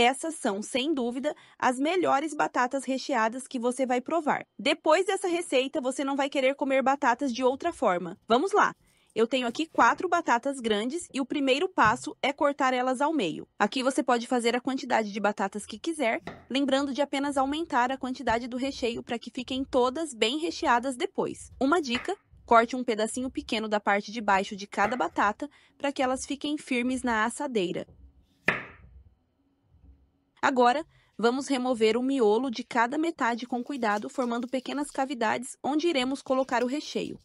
Essas são, sem dúvida, as melhores batatas recheadas que você vai provar. Depois dessa receita, você não vai querer comer batatas de outra forma. Vamos lá! Eu tenho aqui quatro batatas grandes e o primeiro passo é cortar elas ao meio. Aqui você pode fazer a quantidade de batatas que quiser, lembrando de apenas aumentar a quantidade do recheio para que fiquem todas bem recheadas depois. Uma dica, corte um pedacinho pequeno da parte de baixo de cada batata para que elas fiquem firmes na assadeira. Agora, vamos remover o miolo de cada metade com cuidado, formando pequenas cavidades onde iremos colocar o recheio.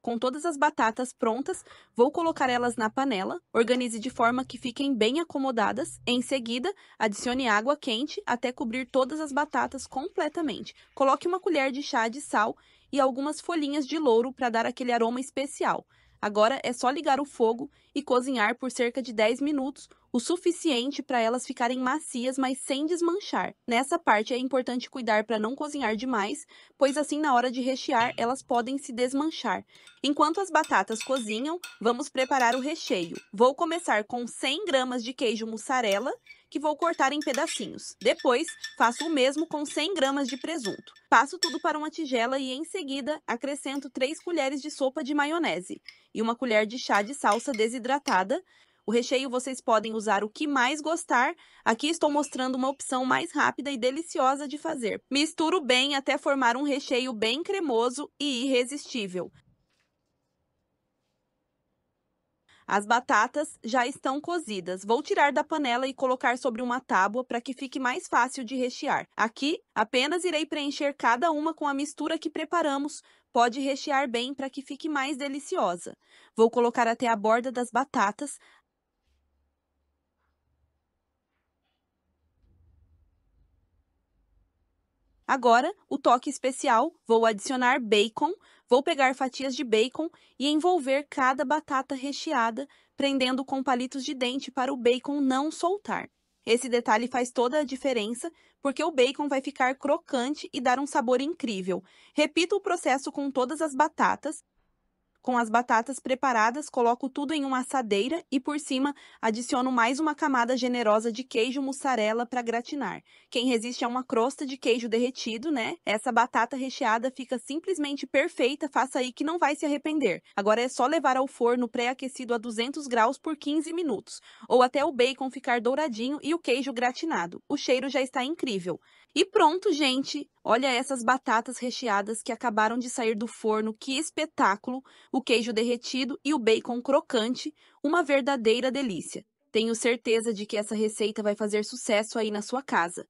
Com todas as batatas prontas, vou colocar elas na panela, organize de forma que fiquem bem acomodadas. Em seguida, adicione água quente até cobrir todas as batatas completamente. Coloque uma colher de chá de sal e algumas folhinhas de louro para dar aquele aroma especial. Agora é só ligar o fogo e cozinhar por cerca de 10 minutos o suficiente para elas ficarem macias, mas sem desmanchar. Nessa parte é importante cuidar para não cozinhar demais, pois assim na hora de rechear elas podem se desmanchar. Enquanto as batatas cozinham, vamos preparar o recheio. Vou começar com 100 gramas de queijo mussarela, que vou cortar em pedacinhos. Depois, faço o mesmo com 100 gramas de presunto. Passo tudo para uma tigela e, em seguida, acrescento 3 colheres de sopa de maionese e uma colher de chá de salsa desidratada, o recheio vocês podem usar o que mais gostar. Aqui estou mostrando uma opção mais rápida e deliciosa de fazer. Misturo bem até formar um recheio bem cremoso e irresistível. As batatas já estão cozidas. Vou tirar da panela e colocar sobre uma tábua para que fique mais fácil de rechear. Aqui, apenas irei preencher cada uma com a mistura que preparamos. Pode rechear bem para que fique mais deliciosa. Vou colocar até a borda das batatas, Agora, o toque especial, vou adicionar bacon, vou pegar fatias de bacon e envolver cada batata recheada, prendendo com palitos de dente para o bacon não soltar. Esse detalhe faz toda a diferença, porque o bacon vai ficar crocante e dar um sabor incrível. Repita o processo com todas as batatas, com as batatas preparadas, coloco tudo em uma assadeira e por cima adiciono mais uma camada generosa de queijo mussarela para gratinar. Quem resiste a uma crosta de queijo derretido, né? Essa batata recheada fica simplesmente perfeita, faça aí que não vai se arrepender. Agora é só levar ao forno pré-aquecido a 200 graus por 15 minutos, ou até o bacon ficar douradinho e o queijo gratinado. O cheiro já está incrível. E pronto, gente! Olha essas batatas recheadas que acabaram de sair do forno, que espetáculo! O queijo derretido e o bacon crocante, uma verdadeira delícia. Tenho certeza de que essa receita vai fazer sucesso aí na sua casa.